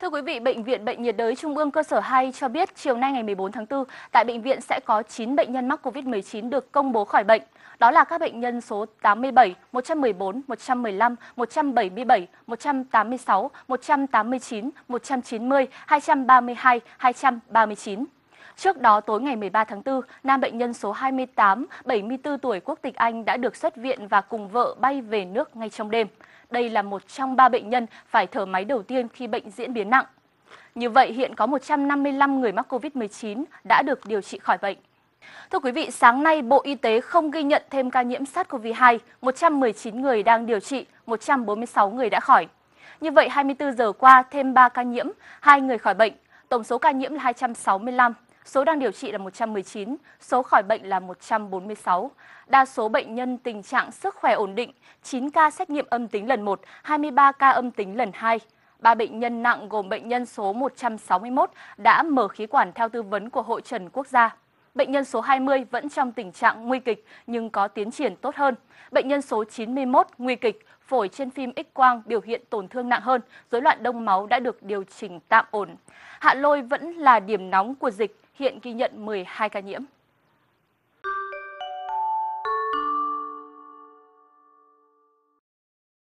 Thưa quý vị, Bệnh viện Bệnh nhiệt đới Trung ương cơ sở 2 cho biết chiều nay ngày 14 tháng 4, tại bệnh viện sẽ có 9 bệnh nhân mắc COVID-19 được công bố khỏi bệnh. Đó là các bệnh nhân số 87, 114, 115, 177, 186, 189, 190, 232, 239. Trước đó, tối ngày 13 tháng 4, nam bệnh nhân số 28, 74 tuổi quốc tịch Anh đã được xuất viện và cùng vợ bay về nước ngay trong đêm. Đây là một trong ba bệnh nhân phải thở máy đầu tiên khi bệnh diễn biến nặng. Như vậy, hiện có 155 người mắc COVID-19 đã được điều trị khỏi bệnh. Thưa quý vị, sáng nay Bộ Y tế không ghi nhận thêm ca nhiễm SARS-CoV-2, 119 người đang điều trị, 146 người đã khỏi. Như vậy, 24 giờ qua thêm 3 ca nhiễm, 2 người khỏi bệnh, tổng số ca nhiễm là 265 số đang điều trị là 119, số khỏi bệnh là 146. Đa số bệnh nhân tình trạng sức khỏe ổn định, 9 ca xét nghiệm âm tính lần 1, 23 ca âm tính lần 2. ba bệnh nhân nặng gồm bệnh nhân số 161 đã mở khí quản theo tư vấn của Hội Trần Quốc gia. Bệnh nhân số 20 vẫn trong tình trạng nguy kịch nhưng có tiến triển tốt hơn. Bệnh nhân số 91 nguy kịch, phổi trên phim X-quang biểu hiện tổn thương nặng hơn, rối loạn đông máu đã được điều chỉnh tạm ổn. Hạ Lôi vẫn là điểm nóng của dịch, hiện ghi nhận 12 ca nhiễm.